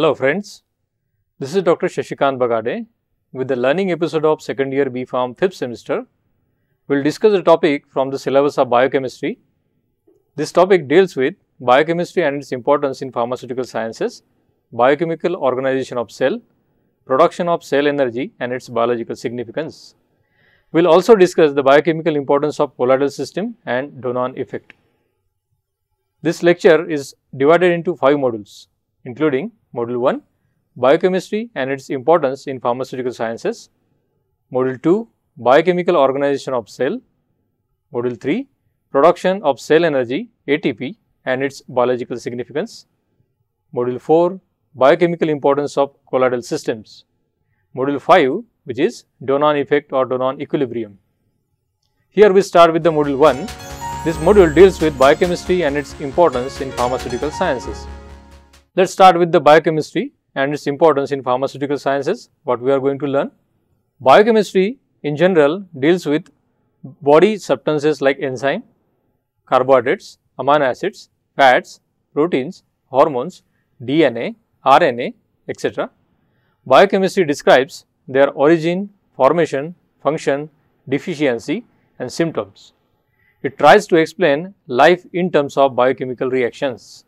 Hello friends, this is Dr. Shashikant Bagade with the learning episode of second year B Farm fifth semester. We will discuss a topic from the syllabus of biochemistry. This topic deals with biochemistry and its importance in pharmaceutical sciences, biochemical organization of cell, production of cell energy and its biological significance. We will also discuss the biochemical importance of colloidal system and Donon effect. This lecture is divided into five modules including Module 1 Biochemistry and its importance in pharmaceutical sciences. Module 2 Biochemical organization of cell. Module 3 Production of cell energy ATP and its biological significance. Module 4 Biochemical importance of colloidal systems. Module 5 which is Donon effect or Donon equilibrium. Here we start with the module 1. This module deals with biochemistry and its importance in pharmaceutical sciences. Let us start with the biochemistry and its importance in pharmaceutical sciences, what we are going to learn. Biochemistry in general deals with body substances like enzyme, carbohydrates, amino acids, fats, proteins, hormones, DNA, RNA, etc. Biochemistry describes their origin, formation, function, deficiency and symptoms. It tries to explain life in terms of biochemical reactions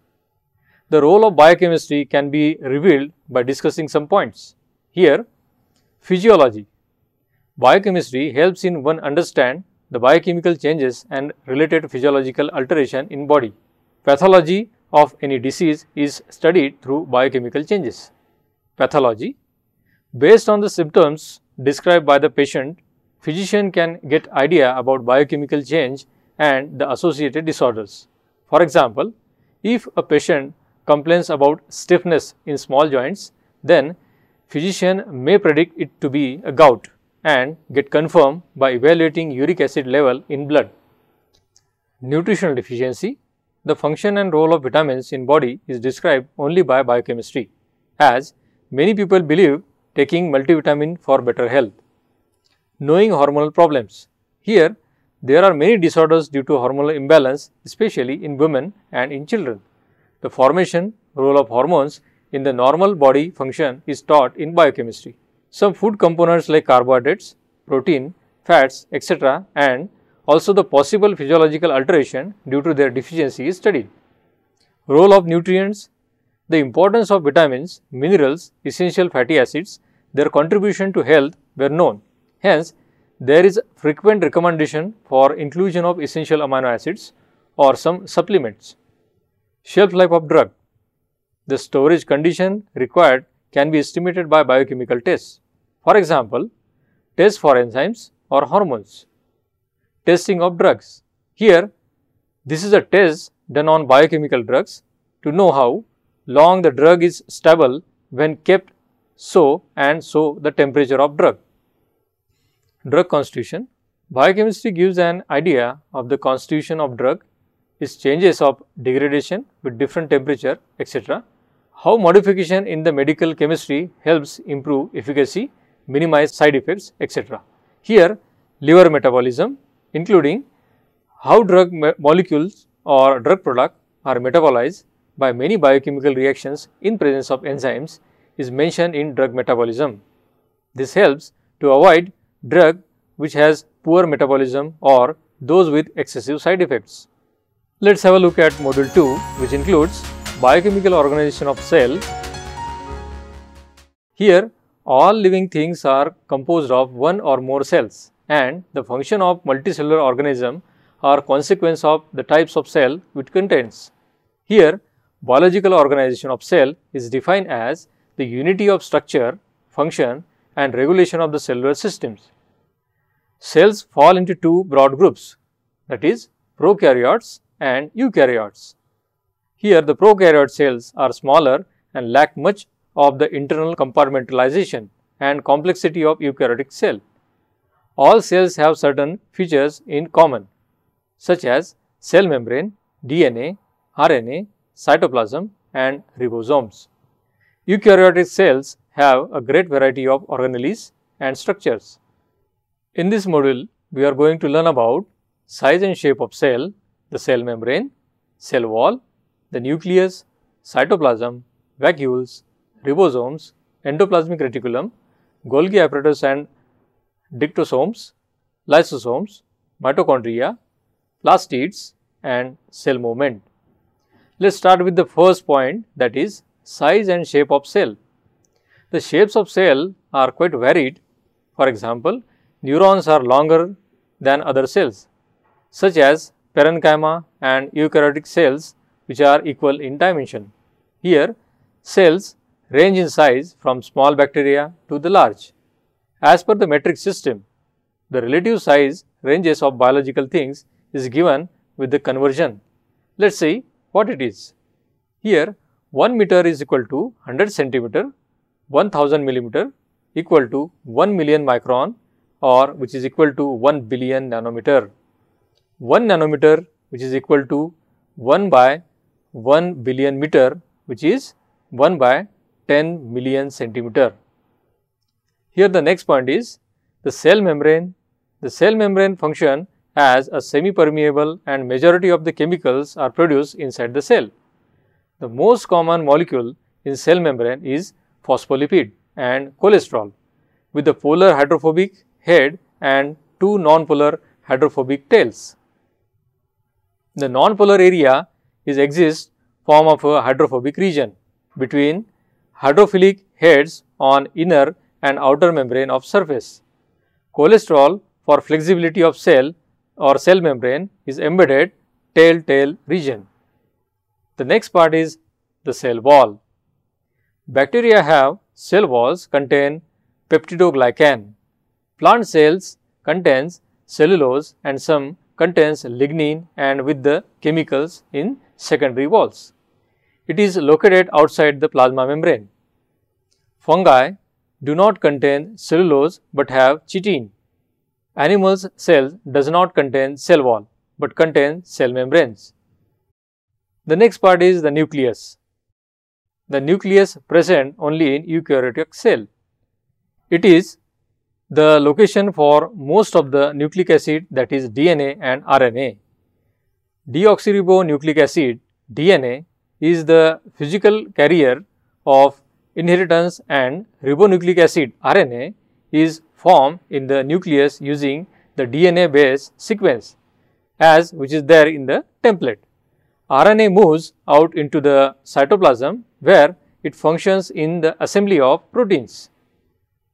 the role of biochemistry can be revealed by discussing some points. Here, physiology. Biochemistry helps in one understand the biochemical changes and related physiological alteration in body. Pathology of any disease is studied through biochemical changes. Pathology Based on the symptoms described by the patient, physician can get idea about biochemical change and the associated disorders. For example, if a patient complains about stiffness in small joints, then physician may predict it to be a gout and get confirmed by evaluating uric acid level in blood. Nutritional deficiency The function and role of vitamins in body is described only by biochemistry as many people believe taking multivitamin for better health. Knowing hormonal problems Here, there are many disorders due to hormonal imbalance especially in women and in children. The formation role of hormones in the normal body function is taught in biochemistry. Some food components like carbohydrates, protein, fats, etc. and also the possible physiological alteration due to their deficiency is studied. Role of nutrients, the importance of vitamins, minerals, essential fatty acids, their contribution to health were known. Hence, there is frequent recommendation for inclusion of essential amino acids or some supplements. Shelf life of drug. The storage condition required can be estimated by biochemical tests. For example, tests for enzymes or hormones. Testing of drugs. Here, this is a test done on biochemical drugs to know how long the drug is stable when kept so and so the temperature of drug. Drug constitution. Biochemistry gives an idea of the constitution of drug is changes of degradation with different temperature etc. How modification in the medical chemistry helps improve efficacy, minimize side effects etc. Here liver metabolism including how drug molecules or drug product are metabolized by many biochemical reactions in presence of enzymes is mentioned in drug metabolism. This helps to avoid drug which has poor metabolism or those with excessive side effects. Let's have a look at module 2 which includes biochemical organization of cell. Here all living things are composed of one or more cells and the function of multicellular organism are consequence of the types of cell it contains. Here biological organization of cell is defined as the unity of structure, function and regulation of the cellular systems. Cells fall into two broad groups that is prokaryotes and eukaryotes. Here the prokaryote cells are smaller and lack much of the internal compartmentalization and complexity of eukaryotic cell. All cells have certain features in common such as cell membrane, DNA, RNA, cytoplasm and ribosomes. Eukaryotic cells have a great variety of organelles and structures. In this module, we are going to learn about size and shape of cell, the cell membrane, cell wall, the nucleus, cytoplasm, vacuoles, ribosomes, endoplasmic reticulum, Golgi apparatus and dictosomes, lysosomes, mitochondria, plastids and cell movement. Let us start with the first point that is size and shape of cell. The shapes of cell are quite varied. For example, neurons are longer than other cells, such as parenchyma and eukaryotic cells which are equal in dimension. Here cells range in size from small bacteria to the large. As per the metric system, the relative size ranges of biological things is given with the conversion. Let us see what it is. Here 1 meter is equal to 100 centimeter, 1000 millimeter equal to 1 million micron or which is equal to 1 billion nanometer. 1 nanometer which is equal to 1 by 1 billion meter which is 1 by 10 million centimeter. Here the next point is the cell membrane. The cell membrane function as a semi-permeable and majority of the chemicals are produced inside the cell. The most common molecule in cell membrane is phospholipid and cholesterol with the polar hydrophobic head and two non-polar hydrophobic tails. The non-polar area is exists form of a hydrophobic region between hydrophilic heads on inner and outer membrane of surface. Cholesterol for flexibility of cell or cell membrane is embedded tail-tail region. The next part is the cell wall. Bacteria have cell walls contain peptidoglycan. Plant cells contains cellulose and some contains lignin and with the chemicals in secondary walls. It is located outside the plasma membrane. Fungi do not contain cellulose but have chitin. Animals' cells does not contain cell wall but contain cell membranes. The next part is the nucleus. The nucleus present only in eukaryotic cell. It is the location for most of the nucleic acid that is DNA and RNA. Deoxyribonucleic acid DNA is the physical carrier of inheritance and ribonucleic acid RNA is formed in the nucleus using the DNA base sequence as which is there in the template. RNA moves out into the cytoplasm where it functions in the assembly of proteins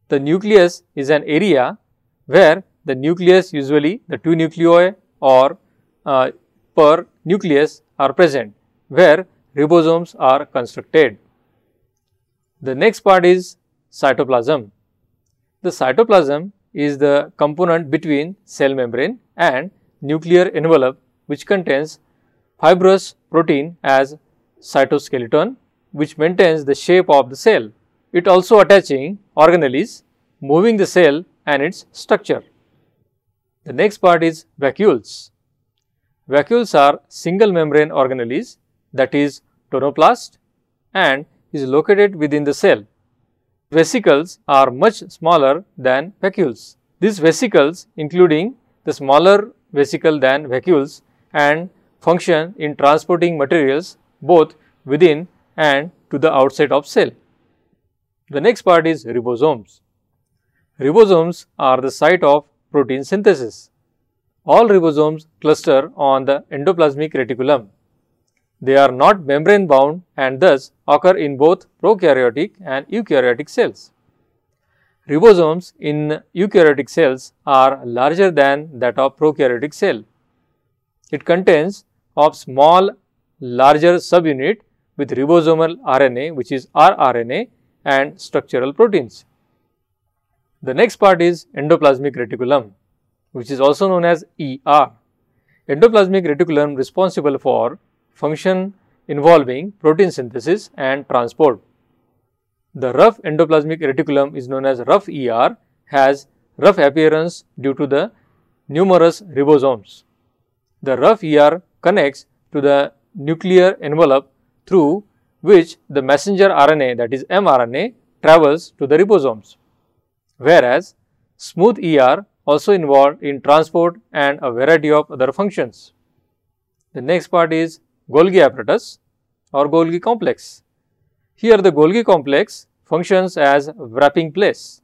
the nucleus is an area where the nucleus usually the two nuclei or uh, per nucleus are present where ribosomes are constructed. The next part is cytoplasm. The cytoplasm is the component between cell membrane and nuclear envelope which contains fibrous protein as cytoskeleton which maintains the shape of the cell it also attaching organelles, moving the cell and its structure. The next part is vacuoles. Vacuoles are single membrane organelles that is tonoplast and is located within the cell. Vesicles are much smaller than vacuoles. These vesicles including the smaller vesicle than vacuoles and function in transporting materials both within and to the outside of cell. The next part is ribosomes. Ribosomes are the site of protein synthesis. All ribosomes cluster on the endoplasmic reticulum. They are not membrane bound and thus occur in both prokaryotic and eukaryotic cells. Ribosomes in eukaryotic cells are larger than that of prokaryotic cell. It contains of small larger subunit with ribosomal RNA which is rRNA and structural proteins. The next part is endoplasmic reticulum, which is also known as ER. Endoplasmic reticulum responsible for function involving protein synthesis and transport. The rough endoplasmic reticulum is known as rough ER has rough appearance due to the numerous ribosomes. The rough ER connects to the nuclear envelope through which the messenger RNA that is mRNA travels to the ribosomes. Whereas smooth ER also involved in transport and a variety of other functions. The next part is Golgi apparatus or Golgi complex. Here the Golgi complex functions as wrapping place,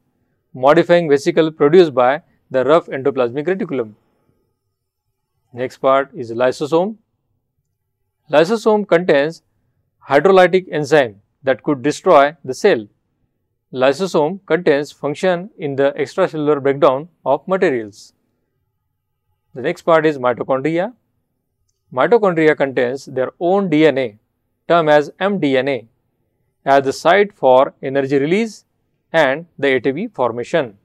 modifying vesicle produced by the rough endoplasmic reticulum. Next part is lysosome. Lysosome contains hydrolytic enzyme that could destroy the cell. Lysosome contains function in the extracellular breakdown of materials. The next part is mitochondria. Mitochondria contains their own DNA, termed as mDNA, as the site for energy release and the ATP formation.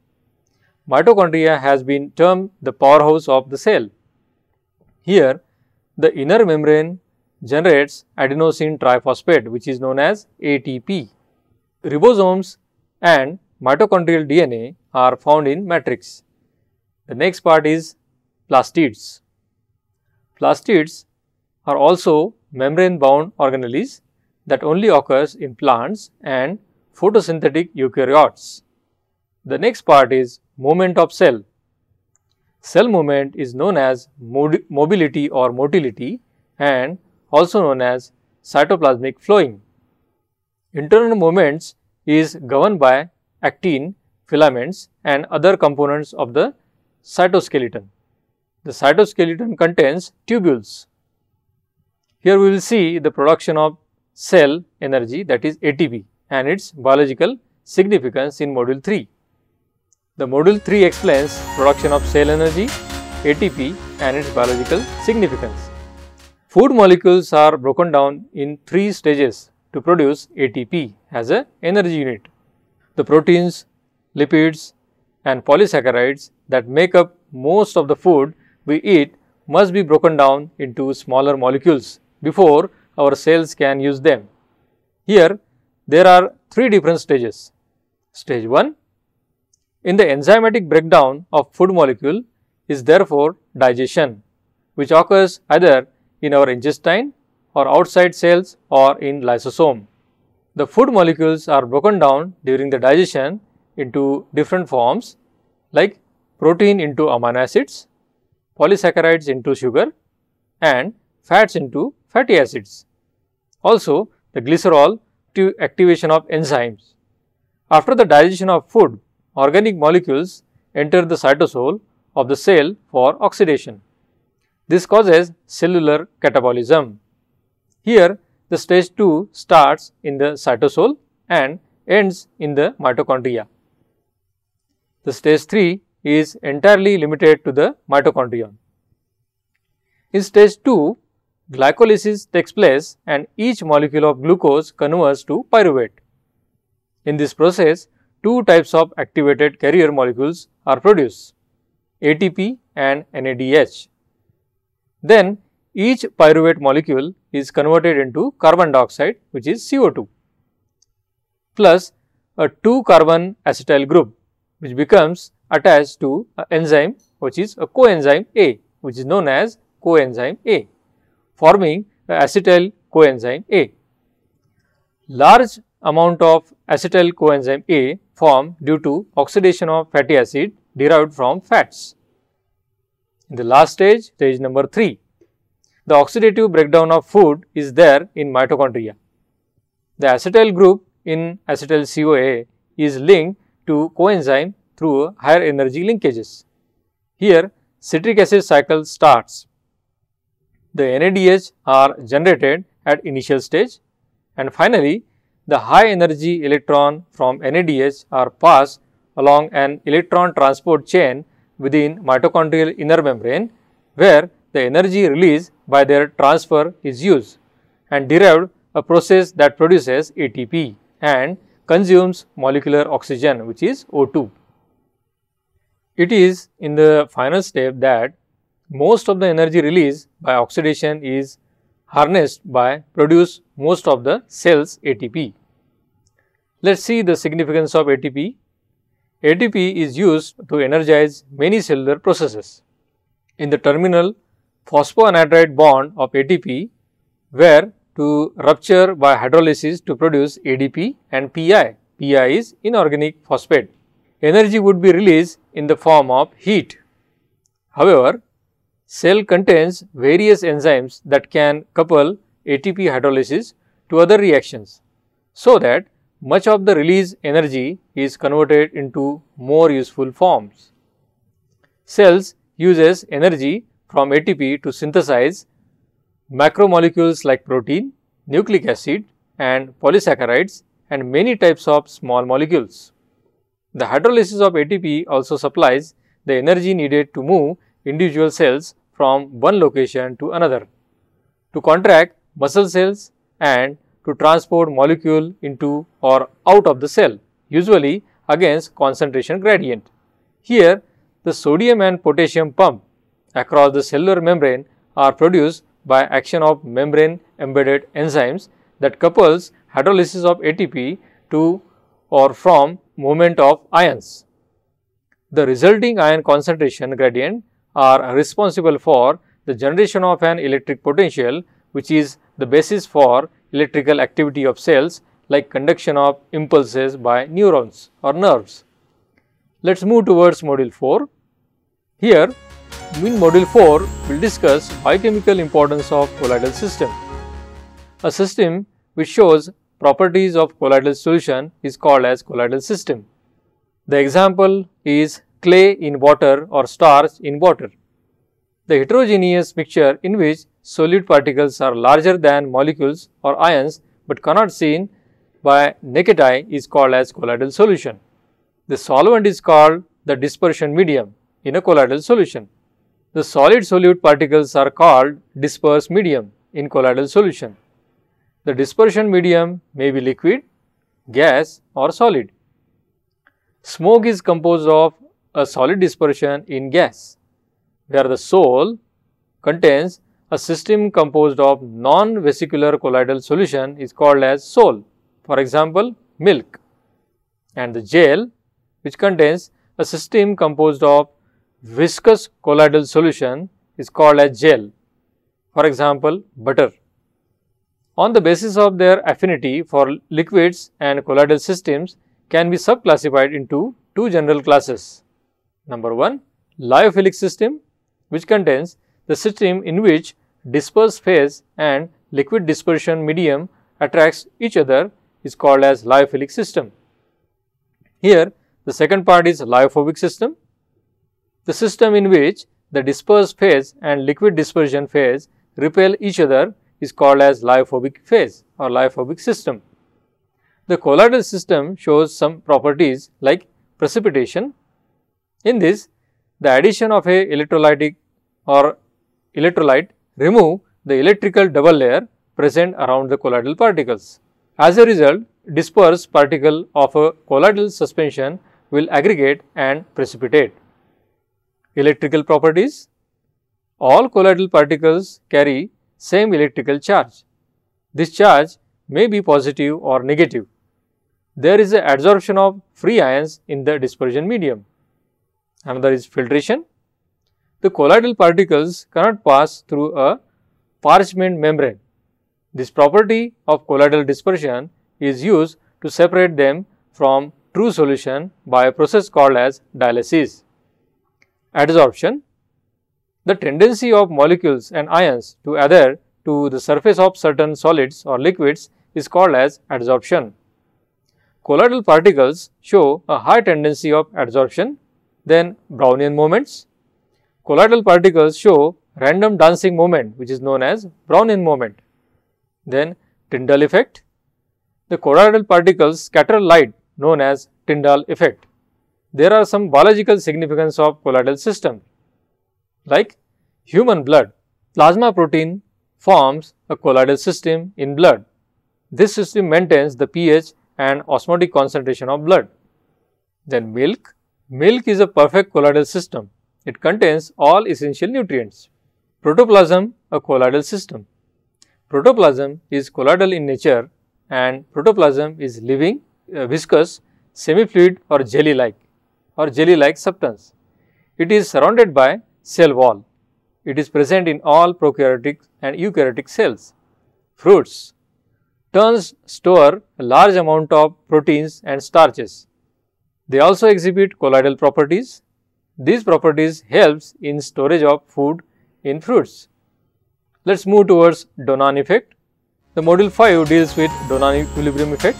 Mitochondria has been termed the powerhouse of the cell. Here, the inner membrane generates adenosine triphosphate which is known as ATP. Ribosomes and mitochondrial DNA are found in matrix. The next part is plastids. Plastids are also membrane bound organelles that only occurs in plants and photosynthetic eukaryotes. The next part is movement of cell. Cell movement is known as mobility or motility and also known as cytoplasmic flowing. Internal movements is governed by actin, filaments and other components of the cytoskeleton. The cytoskeleton contains tubules. Here we will see the production of cell energy that is ATP and its biological significance in module 3. The module 3 explains production of cell energy, ATP and its biological significance. Food molecules are broken down in three stages to produce ATP as an energy unit. The proteins, lipids and polysaccharides that make up most of the food we eat must be broken down into smaller molecules before our cells can use them. Here, there are three different stages. Stage 1. In the enzymatic breakdown of food molecule is therefore digestion, which occurs either in our intestine or outside cells or in lysosome. The food molecules are broken down during the digestion into different forms like protein into amino acids, polysaccharides into sugar and fats into fatty acids. Also, the glycerol to activation of enzymes. After the digestion of food, organic molecules enter the cytosol of the cell for oxidation. This causes cellular catabolism. Here, the stage 2 starts in the cytosol and ends in the mitochondria. The stage 3 is entirely limited to the mitochondrion. In stage 2, glycolysis takes place and each molecule of glucose converts to pyruvate. In this process, two types of activated carrier molecules are produced, ATP and NADH. Then each pyruvate molecule is converted into carbon dioxide which is CO2 plus a 2 carbon acetyl group which becomes attached to an enzyme which is a coenzyme A which is known as coenzyme A forming acetyl coenzyme A. Large amount of acetyl coenzyme A form due to oxidation of fatty acid derived from fats. In the last stage, stage number 3, the oxidative breakdown of food is there in mitochondria. The acetyl group in acetyl CoA is linked to coenzyme through higher energy linkages. Here, citric acid cycle starts. The NADH are generated at initial stage and finally, the high energy electron from NADH are passed along an electron transport chain within mitochondrial inner membrane where the energy released by their transfer is used and derived a process that produces ATP and consumes molecular oxygen which is O2. It is in the final step that most of the energy released by oxidation is harnessed by produce most of the cells ATP. Let us see the significance of ATP ATP is used to energize many cellular processes. In the terminal phosphoanhydride bond of ATP where to rupture by hydrolysis to produce ADP and PI. PI is inorganic phosphate. Energy would be released in the form of heat. However, cell contains various enzymes that can couple ATP hydrolysis to other reactions so that much of the released energy is converted into more useful forms. Cells uses energy from ATP to synthesize macromolecules like protein, nucleic acid and polysaccharides and many types of small molecules. The hydrolysis of ATP also supplies the energy needed to move individual cells from one location to another. To contract muscle cells and to transport molecule into or out of the cell, usually against concentration gradient. Here, the sodium and potassium pump across the cellular membrane are produced by action of membrane embedded enzymes that couples hydrolysis of ATP to or from movement of ions. The resulting ion concentration gradient are responsible for the generation of an electric potential which is the basis for electrical activity of cells like conduction of impulses by neurons or nerves. Let us move towards module 4. Here, in module 4, we will discuss biochemical importance of colloidal system. A system which shows properties of colloidal solution is called as colloidal system. The example is clay in water or starch in water the heterogeneous mixture in which solid particles are larger than molecules or ions but cannot seen by naked eye is called as colloidal solution. The solvent is called the dispersion medium in a colloidal solution. The solid solute particles are called dispersed medium in colloidal solution. The dispersion medium may be liquid, gas or solid. Smoke is composed of a solid dispersion in gas where the soul contains a system composed of non-vesicular colloidal solution is called as soul. For example, milk and the gel which contains a system composed of viscous colloidal solution is called as gel. For example, butter. On the basis of their affinity for liquids and colloidal systems can be subclassified into two general classes. Number 1, lyophilic system which contains the system in which dispersed phase and liquid dispersion medium attracts each other is called as lyophilic system. Here the second part is lyophobic system. The system in which the dispersed phase and liquid dispersion phase repel each other is called as lyophobic phase or lyophobic system. The colloidal system shows some properties like precipitation. In this, the addition of a electrolytic or electrolyte remove the electrical double layer present around the colloidal particles. As a result, dispersed particle of a colloidal suspension will aggregate and precipitate. Electrical properties All colloidal particles carry same electrical charge. This charge may be positive or negative. There is a adsorption of free ions in the dispersion medium. Another is filtration the colloidal particles cannot pass through a parchment membrane. This property of colloidal dispersion is used to separate them from true solution by a process called as dialysis. Adsorption The tendency of molecules and ions to adhere to the surface of certain solids or liquids is called as adsorption. Colloidal particles show a high tendency of adsorption than Brownian moments colloidal particles show random dancing moment which is known as Brownian moment. Then Tyndall effect, the colloidal particles scatter light known as Tyndall effect. There are some biological significance of colloidal system like human blood, plasma protein forms a colloidal system in blood. This system maintains the pH and osmotic concentration of blood. Then milk, milk is a perfect colloidal system it contains all essential nutrients. Protoplasm, a colloidal system. Protoplasm is colloidal in nature and protoplasm is living, uh, viscous, semi-fluid or jelly-like or jelly-like substance. It is surrounded by cell wall. It is present in all prokaryotic and eukaryotic cells. Fruits. turns store a large amount of proteins and starches. They also exhibit colloidal properties these properties helps in storage of food in fruits. Let us move towards Donan effect. The module 5 deals with Donan equilibrium effect.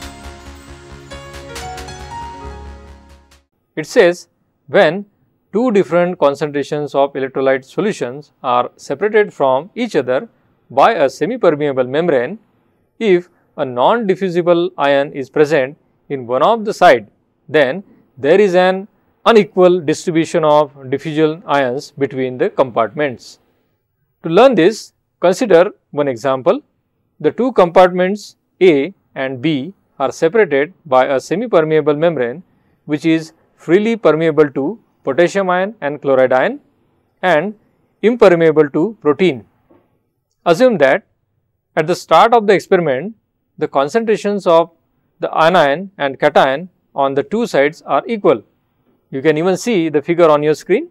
It says when two different concentrations of electrolyte solutions are separated from each other by a semi-permeable membrane, if a non-diffusible ion is present in one of the side, then there is an unequal distribution of diffusion ions between the compartments. To learn this, consider one example. The two compartments A and B are separated by a semi-permeable membrane which is freely permeable to potassium ion and chloride ion and impermeable to protein. Assume that at the start of the experiment, the concentrations of the anion and cation on the two sides are equal you can even see the figure on your screen.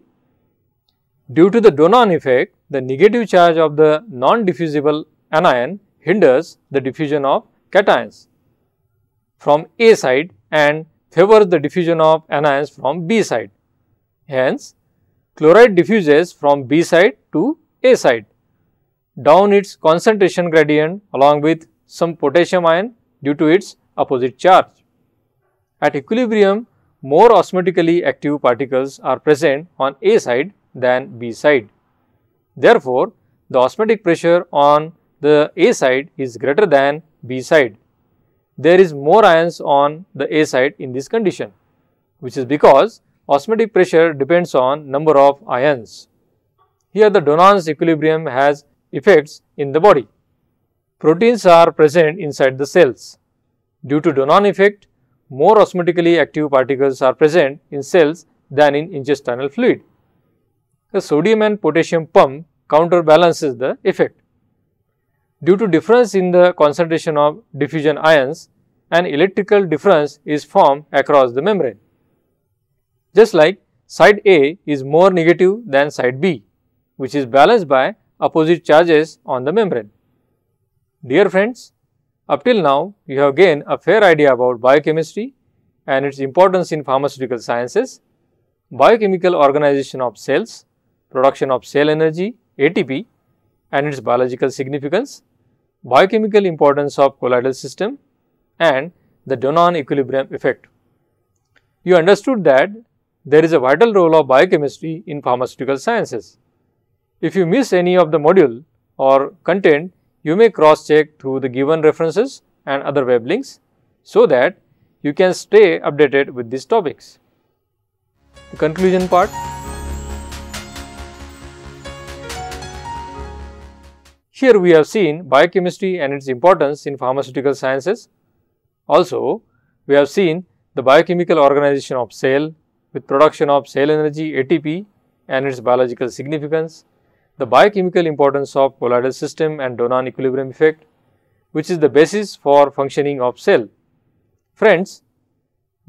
Due to the Donon effect, the negative charge of the non-diffusible anion hinders the diffusion of cations from A side and favors the diffusion of anions from B side. Hence, chloride diffuses from B side to A side down its concentration gradient along with some potassium ion due to its opposite charge. At equilibrium, more osmotically active particles are present on A side than B side. Therefore, the osmotic pressure on the A side is greater than B side. There is more ions on the A side in this condition, which is because osmotic pressure depends on number of ions. Here the Donan's equilibrium has effects in the body. Proteins are present inside the cells. Due to Donan effect, more osmotically active particles are present in cells than in intestinal fluid. The sodium and potassium pump counterbalances the effect. Due to difference in the concentration of diffusion ions, an electrical difference is formed across the membrane. Just like side A is more negative than side B, which is balanced by opposite charges on the membrane. Dear friends, up till now, you have gained a fair idea about biochemistry and its importance in pharmaceutical sciences, biochemical organization of cells, production of cell energy ATP and its biological significance, biochemical importance of colloidal system and the Danone equilibrium effect. You understood that there is a vital role of biochemistry in pharmaceutical sciences. If you miss any of the module or content, you may cross-check through the given references and other web links so that you can stay updated with these topics. The conclusion part. Here we have seen biochemistry and its importance in pharmaceutical sciences. Also, we have seen the biochemical organization of cell with production of cell energy ATP and its biological significance the biochemical importance of colloidal system and Donan equilibrium effect, which is the basis for functioning of cell. Friends,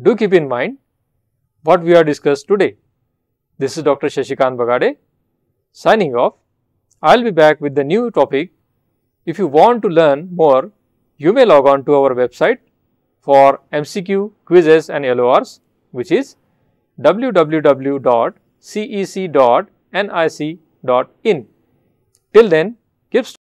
do keep in mind what we have discussed today. This is Dr. Shashikant Bagade signing off. I will be back with the new topic. If you want to learn more, you may log on to our website for MCQ, quizzes and LORs which is www.cec.nic.com dot in. Till then, keep